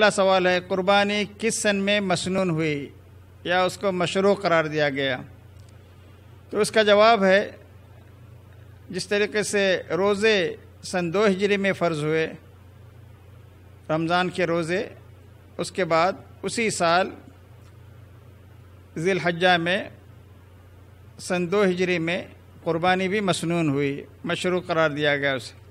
पहला सवाल है कुर्बानी किस सन में मसनून हुई या उसको मशरू करार दिया गया तो उसका जवाब है जिस तरीके से रोज़े सन दो हिजरी में फ़र्ज़ हुए रमज़ान के रोज़े उसके बाद उसी साल ज़िलहजा में सन दो हिजरी में कुर्बानी भी मसनून हुई मशरू करार दिया गया उसे